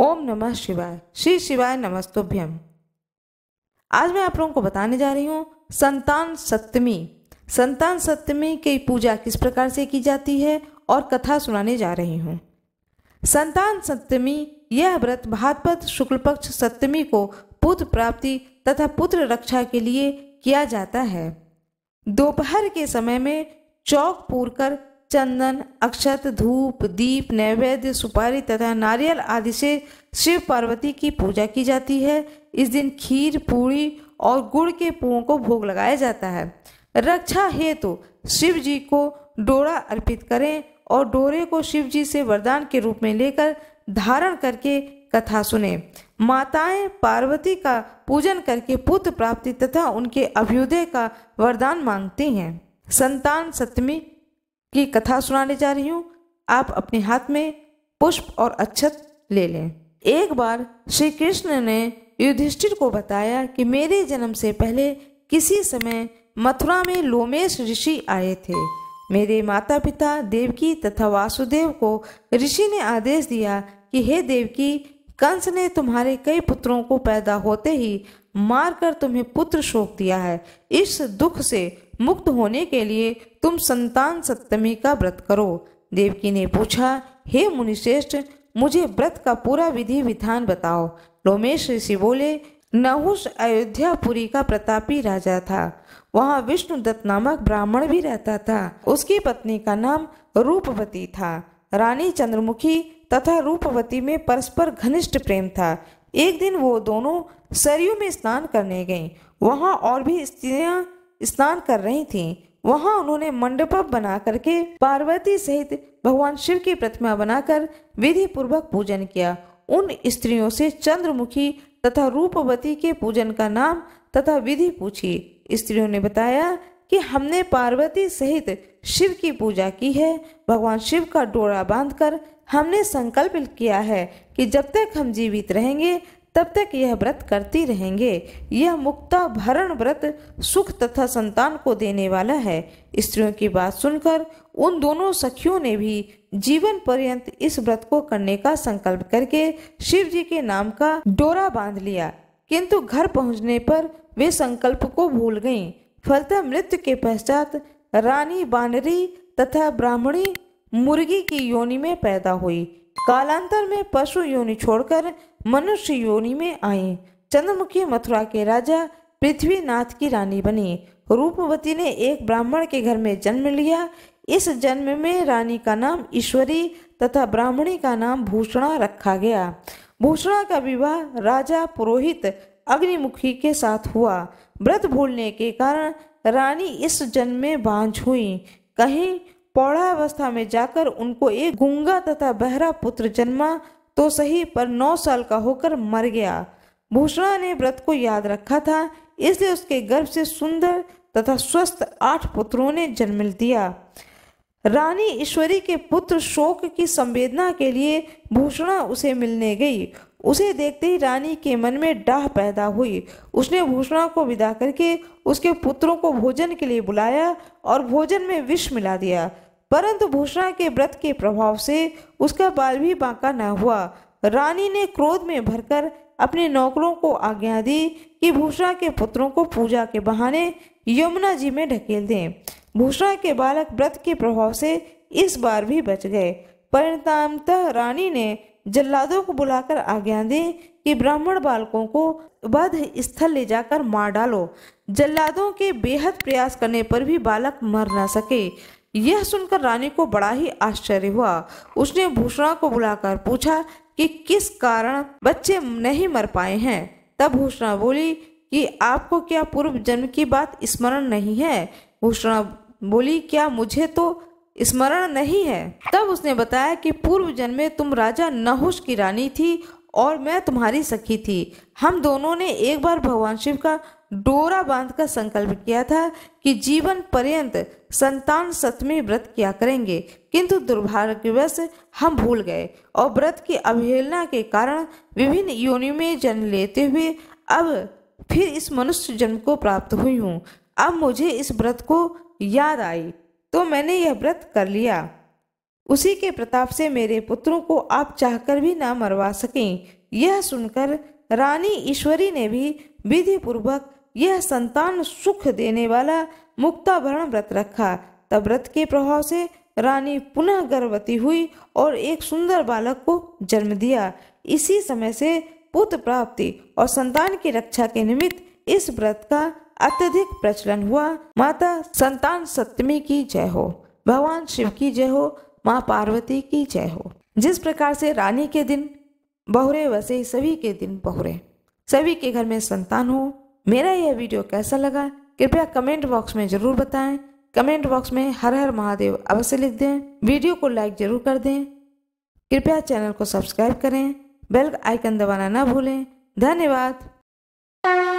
ओम नमः शिवाय श्री शिवाय नमस्तुभ्यम आज मैं आप लोगों को बताने जा रही हूँ संतान सप्तमी संतान सप्तमी की पूजा किस प्रकार से की जाती है और कथा सुनाने जा रही हूँ संतान सप्तमी यह व्रत भादपत शुक्ल पक्ष सप्तमी को पुत्र प्राप्ति तथा पुत्र रक्षा के लिए किया जाता है दोपहर के समय में चौक पूर कर चंदन अक्षत धूप दीप नैवेद्य सुपारी तथा नारियल आदि से शिव पार्वती की पूजा की जाती है इस दिन खीर पूड़ी और गुड़ के पुओं को भोग लगाया जाता है रक्षा हेतु तो शिव जी को डोरा अर्पित करें और डोरे को शिव जी से वरदान के रूप में लेकर धारण करके कथा सुने माताएं पार्वती का पूजन करके पुत्र प्राप्ति तथा उनके अभ्युदय का वरदान मांगती हैं संतान सप्तमी की कथा सुनाने जा रही हूँ आप अपने हाथ में पुष्प और अक्षत ले लें एक बार श्री कृष्ण ने युधिष्ठिर को बताया कि मेरे जन्म से पहले किसी समय मथुरा में लोमेश ऋषि आए थे मेरे माता पिता देवकी तथा वासुदेव को ऋषि ने आदेश दिया कि हे देवकी कंस ने तुम्हारे कई पुत्रों को पैदा होते ही मारकर तुम्हें पुत्र शोक दिया है इस दुख से मुक्त होने के लिए तुम संतान सप्तमी का व्रत करो देवकी ने पूछा हे मुनिश्रेष्ठ मुझे व्रत का पूरा विधि विधान बताओ रोमेश ऋषि बोले नहुष अयोध्यापुरी का प्रतापी राजा था वहाँ विष्णुदत्त नामक ब्राह्मण भी रहता था उसकी पत्नी का नाम रूपवती था रानी चंद्रमुखी तथा रूपवती में परस्पर घनिष्ठ प्रेम था एक दिन वो दोनों सरयू में स्नान करने गई वहाँ और भी स्त्रियाँ स्नान कर रही थीं वहाँ उन्होंने मंडप बना करके पार्वती सहित भगवान शिव की प्रतिमा बनाकर विधि पूर्वक पूजन किया उन स्त्रियों से चंद्रमुखी तथा रूपवती के पूजन का नाम तथा विधि पूछी स्त्रियों ने बताया कि हमने पार्वती सहित शिव की पूजा की है भगवान शिव का डोरा बांधकर हमने संकल्प किया है कि जब तक हम जीवित रहेंगे तब तक यह व्रत करती रहेंगे यह मुक्ता भरण व्रत सुख तथा संतान को देने वाला है स्त्रियों की बात सुनकर उन दोनों सखियों ने भी जीवन पर्यंत इस व्रत को करने का संकल्प करके शिव जी के नाम का डोरा बांध लिया किंतु घर पहुंचने पर वे संकल्प को भूल गईं। फलतः मृत्यु के पश्चात रानी बानरी तथा ब्राह्मणी मुर्गी की योनि में पैदा हुई कालांतर में पशु योनि छोड़कर मनुष्य योनि में आए चंद्रमुखी मथुरा के राजा पृथ्वीनाथ की रानी बनी रूपवती ने एक ब्राह्मण के घर में जन्म लिया इस जन्म में रानी का नाम ईश्वरी तथा ब्राह्मणी का नाम भूषणा रखा गया भूषणा का विवाह राजा पुरोहित अग्निमुखी के साथ हुआ व्रत भूलने के कारण रानी इस जन्म में बांझ हुई कहीं पौड़ावस्था में जाकर उनको एक गुंगा तथा बहरा पुत्र जन्मा तो सही पर नौ साल का होकर मर गया भूषणा ने व्रत को याद रखा था इसलिए उसके गर्भ से सुंदर तथा स्वस्थ आठ पुत्रों ने जन्म दिया रानी ईश्वरी के पुत्र शोक की संवेदना के लिए भूषणा उसे मिलने गई उसे देखते ही रानी के मन में डाह पैदा हुई उसने भूषणा को विदा करके उसके पुत्रों को भोजन के लिए बुलाया और भोजन में विष मिला दिया परंतु भूषणा के व्रत के प्रभाव से उसका बाल भी बांका न हुआ रानी ने क्रोध में भरकर अपने नौकरों को आज्ञा दी कि भूषणा के पुत्रों को पूजा के बहाने यमुना जी में ढकेल दें भूषणा के बालक व्रत के प्रभाव से इस बार भी बच गए परिणामतः रानी ने जल्लादों को बुलाकर आज्ञा दें कि ब्राह्मण बालकों को वध स्थल ले जाकर मार डालो जल्लादों के बेहद प्रयास करने पर भी बालक मर न सके यह सुनकर रानी को बड़ा ही आश्चर्य हुआ उसने भूषणा को बुलाकर पूछा कि किस कारण बच्चे नहीं मर पाए हैं तब भूषणा बोली कि आपको क्या पूर्व जन्म की बात स्मरण नहीं है भूषणा बोली क्या मुझे तो स्मरण नहीं है तब उसने बताया कि पूर्व जन्म में तुम राजा नहुष की रानी थी और मैं तुम्हारी सखी थी हम दोनों ने एक बार भगवान शिव का डोरा बांध का संकल्प किया था कि जीवन पर्यंत संतान सतमी व्रत किया करेंगे किंतु दुर्भाग्यवश हम भूल गए और व्रत की अवहेलना के कारण विभिन्न योनि में जन्म लेते हुए अब फिर इस मनुष्य जन्म को प्राप्त हुई हूँ अब मुझे इस व्रत को याद आई तो मैंने यह व्रत कर लिया उसी के प्रताप से मेरे पुत्रों को आप चाहकर भी ना मरवा सकें यह सुनकर रानी ईश्वरी ने भी विधि पूर्वक यह संतान सुख देने वाला मुक्ताभरण व्रत रखा तब व्रत के प्रभाव से रानी पुनः गर्भवती हुई और एक सुंदर बालक को जन्म दिया इसी समय से पुत्र प्राप्ति और संतान की रक्षा के निमित्त इस व्रत का अत्यधिक प्रचलन हुआ माता संतान सप्तमी की जय हो भगवान शिव की जय हो माँ पार्वती की जय हो जिस प्रकार से रानी के दिन बहुरे वैसे सभी के दिन बहुरे सभी के घर में संतान हो मेरा यह वीडियो कैसा लगा कृपया कमेंट बॉक्स में जरूर बताएं कमेंट बॉक्स में हर हर महादेव अवश्य लिख दें वीडियो को लाइक जरूर कर दें कृपया चैनल को सब्सक्राइब करें बेल आइकन दबाना ना भूलें धन्यवाद